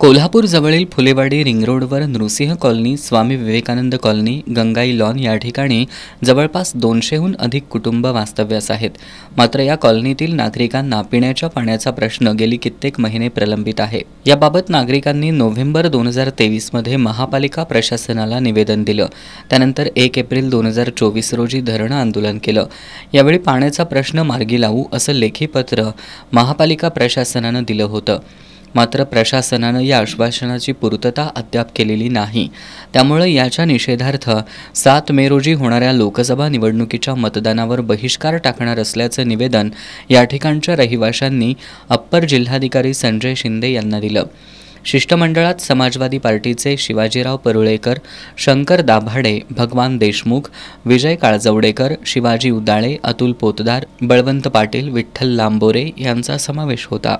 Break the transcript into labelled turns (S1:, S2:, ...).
S1: कोल्हापूरजवळील फुलेवाडी रिंगरोडवर Narsinha colony Swami Vivekananda colony Gangai lawn या ठिकाणी जवळपास दोनशेहून अधिक कुटुंब वास्तव्यास आहेत मात्र या कॉलनीतील नागरिकांना पिण्याच्या पाण्याचा प्रश्न गेली कित्येक महिने प्रलंबित आहे याबाबत नागरिकांनी नोव्हेंबर दोन हजार तेवीसमध्ये महापालिका प्रशासनाला निवेदन दिलं त्यानंतर एक एप्रिल दोन हजार चोवीस रोजी धरणं आंदोलन केलं यावेळी पाण्याचा प्रश्न मार्गी लावू असं लेखी पत्र महापालिका प्रशासनानं दिलं होतं मात्र प्रशासनानं या आश्वासनाची पूर्तता अद्याप केलेली नाही त्यामुळे याच्या निषेधार्थ सात मे रोजी होणाऱ्या लोकसभा निवडणुकीच्या मतदानावर बहिष्कार टाकणार असल्याचं निवेदन या ठिकाणच्या रहिवाशांनी अप्पर जिल्हाधिकारी संजय शिंदे यांना दिलं शिष्टमंडळात समाजवादी पार्टीचे शिवाजीराव परुळेकर शंकर दाभाडे भगवान देशमुख विजय काळजवडेकर शिवाजी उदाळे अतुल पोतदार बळवंत पाटील विठ्ठल लांबोरे यांचा समावेश होता